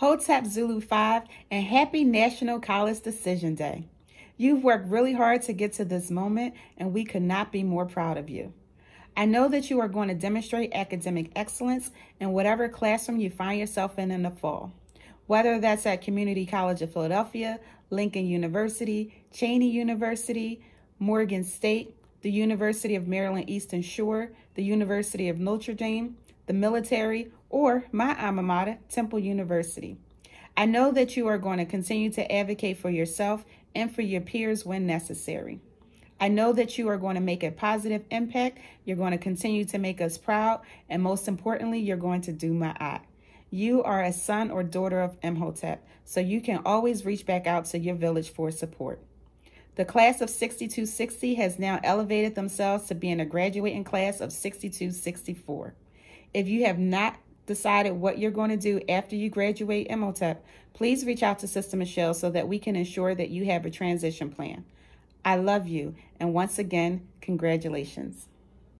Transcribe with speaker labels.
Speaker 1: Hotep Zulu 5, and happy National College Decision Day. You've worked really hard to get to this moment, and we could not be more proud of you. I know that you are going to demonstrate academic excellence in whatever classroom you find yourself in in the fall, whether that's at Community College of Philadelphia, Lincoln University, Cheney University, Morgan State, the University of Maryland Eastern Shore, the University of Notre Dame, the military, or my alma mater, Temple University. I know that you are going to continue to advocate for yourself and for your peers when necessary. I know that you are going to make a positive impact. You're going to continue to make us proud. And most importantly, you're going to do my eye. You are a son or daughter of Imhotep, so you can always reach back out to your village for support. The class of 6260 has now elevated themselves to being a graduating class of 6264. If you have not decided what you're going to do after you graduate MOTEP, please reach out to Sister Michelle so that we can ensure that you have a transition plan. I love you, and once again, congratulations.